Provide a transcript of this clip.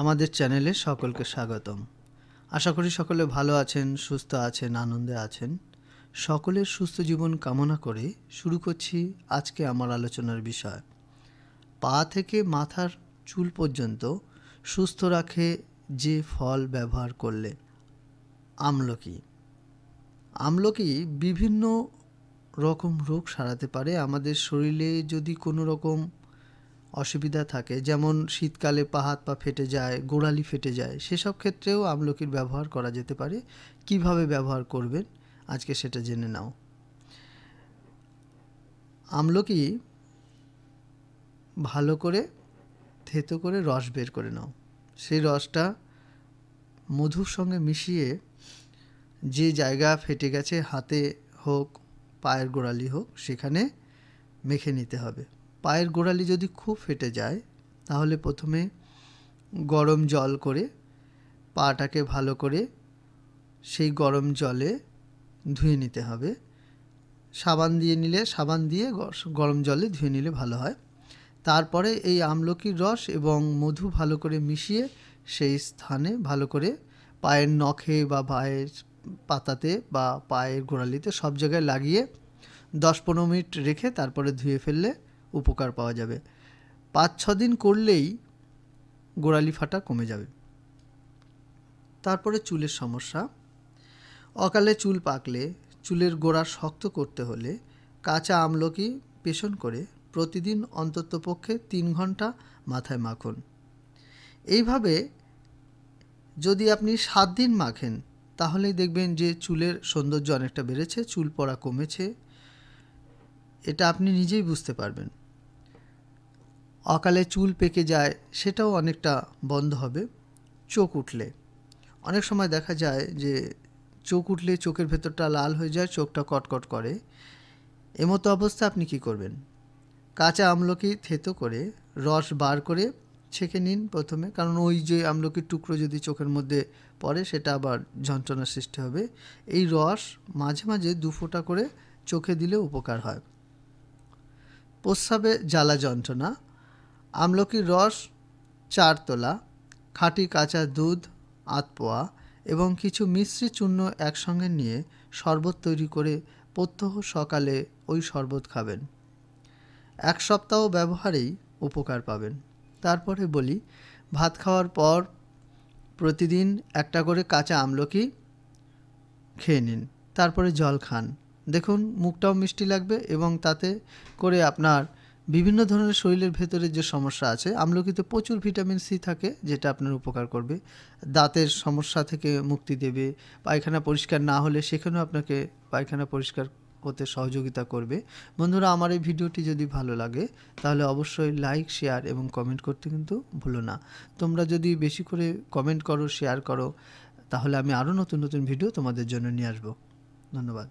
আমাদের চ্যানেলে সকলকে স্বাগতম আশা করি সকলে ভালো আছেন সুস্থ আছেন আনন্দে আছেন সকলের সুস্থ জীবন কামনা করে শুরু করছি আজকে আমার আলোচনার বিষয় পা থেকে মাথার চুল পর্যন্ত সুস্থ রাখে যে ফল ব্যবহার করলে আমলকি আমলকি বিভিন্ন রকম রোগ সারাতে পারে আমাদের শরীরে যদি কোনো রকম অসুবিধা থাকে যেমন শীতকালে পা হাত পা ফেটে যায় গোড়ালি ফেটে যায় সেসব ক্ষেত্রেও আমলকির ব্যবহার করা যেতে পারে কিভাবে ব্যবহার করবেন আজকে সেটা জেনে নাও আমলকি ভালো করে থেতো করে রস বের করে নাও সেই রসটা মধুর সঙ্গে মিশিয়ে যে জায়গা ফেটে গেছে হাতে হোক পায়ের গোড়ালি হোক সেখানে মেখে নিতে হবে পায়ের গোড়ালি যদি খুব ফেটে যায় তাহলে প্রথমে গরম জল করে পাটাকে ভালো করে সেই গরম জলে ধুয়ে নিতে হবে সাবান দিয়ে নিলে সাবান দিয়ে গরম জলে ধুয়ে নিলে ভালো হয় তারপরে এই আমলকির রস এবং মধু ভালো করে মিশিয়ে সেই স্থানে ভালো করে পায়ের নখে বা পায়ের পাতাতে বা পায়ের গোড়ালিতে সব জায়গায় লাগিয়ে দশ পনেরো মিনিট রেখে তারপরে ধুয়ে ফেললে উপকার পাওয়া যাবে পাঁচ ছ দিন করলেই গোড়ালি ফাটা কমে যাবে তারপরে চুলের সমস্যা অকালে চুল পাকলে চুলের গোড়া শক্ত করতে হলে কাঁচা আমলকি পেষণ করে প্রতিদিন অন্ততপক্ষে তিন ঘন্টা মাথায় মাখুন এইভাবে যদি আপনি সাত দিন মাখেন তাহলে দেখবেন যে চুলের সৌন্দর্য অনেকটা বেড়েছে চুল পড়া কমেছে এটা আপনি নিজেই বুঝতে পারবেন অকালে চুল পেকে যায় সেটাও অনেকটা বন্ধ হবে চোখ উঠলে অনেক সময় দেখা যায় যে চোখ উঠলে চোখের ভেতরটা লাল হয়ে যায় চোখটা কটকট করে এমতো অবস্থা আপনি কি করবেন কাঁচা আমলকি থেতো করে রস বার করে ছেঁকে নিন প্রথমে কারণ ওই যে আমলকির টুকরো যদি চোখের মধ্যে পড়ে সেটা আবার যন্ত্রণার সৃষ্টি হবে এই রস মাঝে মাঝে দু ফোঁটা করে চোখে দিলে উপকার হয় প্রস্রাবে জ্বালা যন্ত্রণা আমলকির রস চার তোলা খাঁটি কাঁচা দুধ আতপোয়া এবং কিছু মিশ্রি চূর্ণ একসঙ্গে নিয়ে শরবত তৈরি করে প্রত্যহ সকালে ওই শরবত খাবেন এক সপ্তাহ ব্যবহারেই উপকার পাবেন তারপরে বলি ভাত খাওয়ার পর প্রতিদিন একটা করে কাঁচা আমলকি খেয়ে নিন তারপরে জল খান দেখুন মুখটাও মিষ্টি লাগবে এবং তাতে করে আপনার বিভিন্ন ধরনের শরীরের ভেতরে যে সমস্যা আছে আমলকিতে প্রচুর ভিটামিন সি থাকে যেটা আপনার উপকার করবে দাঁতের সমস্যা থেকে মুক্তি দেবে পায়খানা পরিষ্কার না হলে সেখানেও আপনাকে পায়খানা পরিষ্কার করতে সহযোগিতা করবে বন্ধুরা আমার এই ভিডিওটি যদি ভালো লাগে তাহলে অবশ্যই লাইক শেয়ার এবং কমেন্ট করতে কিন্তু ভুলো না তোমরা যদি বেশি করে কমেন্ট করো শেয়ার করো তাহলে আমি আরও নতুন নতুন ভিডিও তোমাদের জন্য নিয়ে আসবো ধন্যবাদ